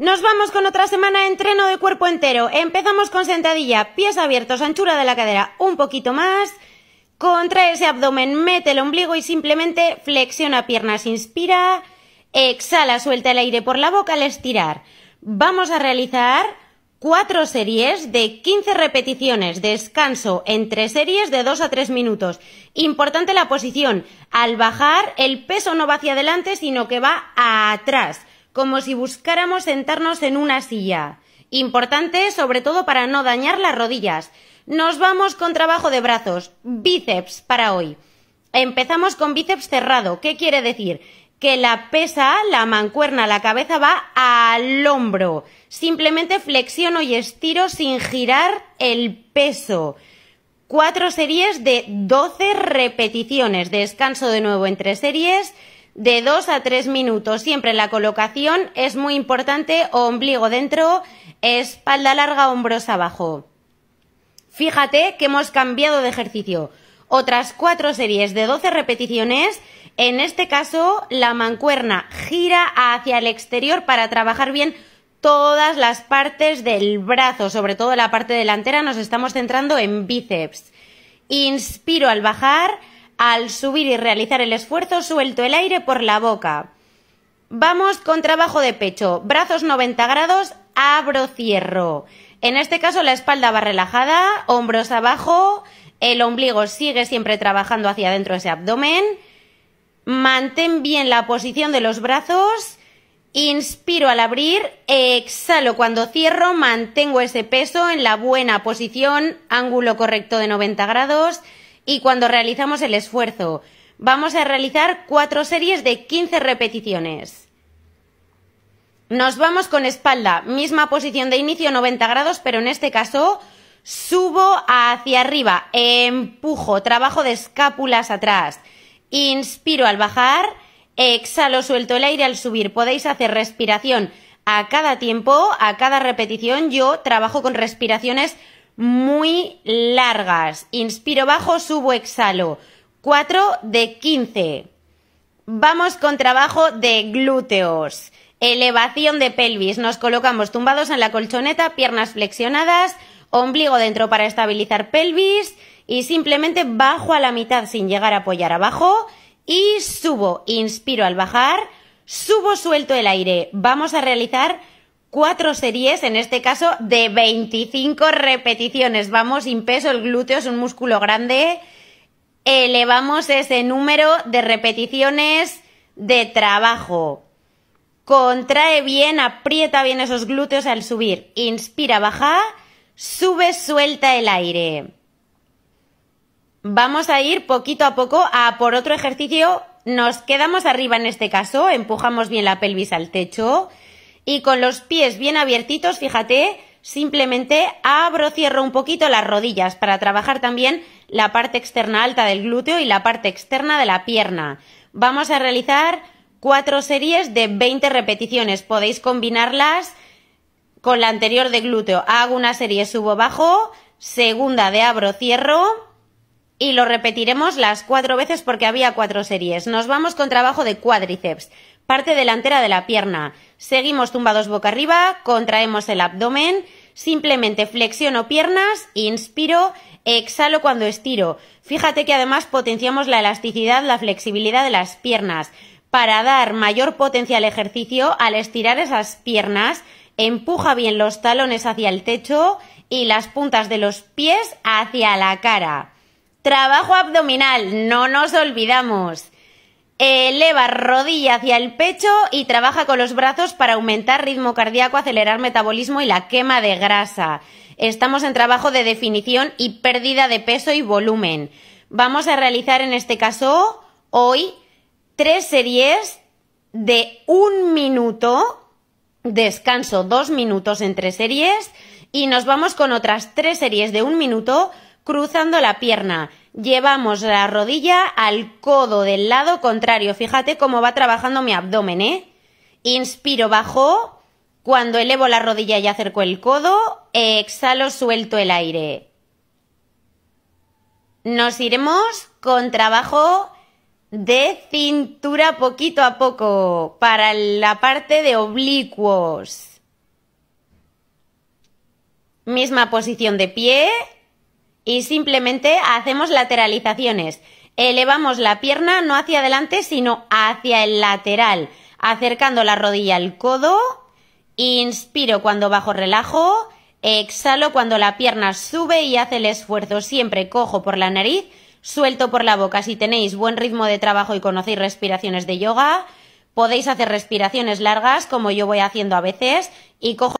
Nos vamos con otra semana de entreno de cuerpo entero. Empezamos con sentadilla, pies abiertos, anchura de la cadera un poquito más. Contrae ese abdomen, mete el ombligo y simplemente flexiona piernas, inspira, exhala, suelta el aire por la boca al estirar. Vamos a realizar cuatro series de 15 repeticiones, descanso entre series de 2 a 3 minutos. Importante la posición, al bajar el peso no va hacia adelante, sino que va atrás como si buscáramos sentarnos en una silla. Importante sobre todo para no dañar las rodillas. Nos vamos con trabajo de brazos, bíceps para hoy. Empezamos con bíceps cerrado. ¿Qué quiere decir? Que la pesa, la mancuerna, la cabeza va al hombro. Simplemente flexiono y estiro sin girar el peso. Cuatro series de 12 repeticiones. Descanso de nuevo entre series de 2 a 3 minutos. Siempre la colocación es muy importante, ombligo dentro, espalda larga, hombros abajo. Fíjate que hemos cambiado de ejercicio. Otras cuatro series de 12 repeticiones. En este caso, la mancuerna gira hacia el exterior para trabajar bien todas las partes del brazo, sobre todo la parte delantera. Nos estamos centrando en bíceps. Inspiro al bajar al subir y realizar el esfuerzo suelto el aire por la boca. Vamos con trabajo de pecho, brazos 90 grados, abro, cierro. En este caso la espalda va relajada, hombros abajo, el ombligo sigue siempre trabajando hacia adentro ese abdomen. Mantén bien la posición de los brazos. Inspiro al abrir, exhalo cuando cierro, mantengo ese peso en la buena posición, ángulo correcto de 90 grados y cuando realizamos el esfuerzo. Vamos a realizar cuatro series de 15 repeticiones. Nos vamos con espalda, misma posición de inicio, 90 grados, pero en este caso subo hacia arriba, empujo, trabajo de escápulas atrás, inspiro al bajar, exhalo, suelto el aire al subir. Podéis hacer respiración a cada tiempo, a cada repetición. Yo trabajo con respiraciones muy largas. Inspiro bajo, subo, exhalo. 4 de 15. Vamos con trabajo de glúteos. Elevación de pelvis. Nos colocamos tumbados en la colchoneta, piernas flexionadas, ombligo dentro para estabilizar pelvis y simplemente bajo a la mitad sin llegar a apoyar abajo y subo. Inspiro al bajar, subo, suelto el aire. Vamos a realizar cuatro series, en este caso de 25 repeticiones. Vamos sin peso, el glúteo es un músculo grande. Elevamos ese número de repeticiones de trabajo. Contrae bien, aprieta bien esos glúteos al subir. Inspira, baja, sube, suelta el aire. Vamos a ir poquito a poco a por otro ejercicio. Nos quedamos arriba en este caso, empujamos bien la pelvis al techo y con los pies bien abiertitos, fíjate, simplemente abro, cierro un poquito las rodillas para trabajar también la parte externa alta del glúteo y la parte externa de la pierna. Vamos a realizar cuatro series de 20 repeticiones. Podéis combinarlas con la anterior de glúteo. Hago una serie subo bajo, segunda de abro cierro y lo repetiremos las cuatro veces porque había cuatro series. Nos vamos con trabajo de cuádriceps parte delantera de la pierna. Seguimos tumbados boca arriba, contraemos el abdomen, simplemente flexiono piernas, inspiro, exhalo cuando estiro. Fíjate que además potenciamos la elasticidad, la flexibilidad de las piernas para dar mayor potencia al ejercicio, al estirar esas piernas, empuja bien los talones hacia el techo y las puntas de los pies hacia la cara. Trabajo abdominal, no nos olvidamos. Eleva rodilla hacia el pecho y trabaja con los brazos para aumentar ritmo cardíaco, acelerar metabolismo y la quema de grasa. Estamos en trabajo de definición y pérdida de peso y volumen. Vamos a realizar en este caso hoy tres series de un minuto, descanso dos minutos entre series y nos vamos con otras tres series de un minuto cruzando la pierna Llevamos la rodilla al codo del lado contrario. Fíjate cómo va trabajando mi abdomen, ¿eh? Inspiro, bajo. Cuando elevo la rodilla y acerco el codo, exhalo, suelto el aire. Nos iremos con trabajo de cintura poquito a poco para la parte de oblicuos. Misma posición de pie, y simplemente hacemos lateralizaciones. Elevamos la pierna no hacia adelante, sino hacia el lateral, acercando la rodilla al codo. Inspiro cuando bajo relajo, exhalo cuando la pierna sube y hace el esfuerzo. Siempre cojo por la nariz, suelto por la boca. Si tenéis buen ritmo de trabajo y conocéis respiraciones de yoga, podéis hacer respiraciones largas como yo voy haciendo a veces y cojo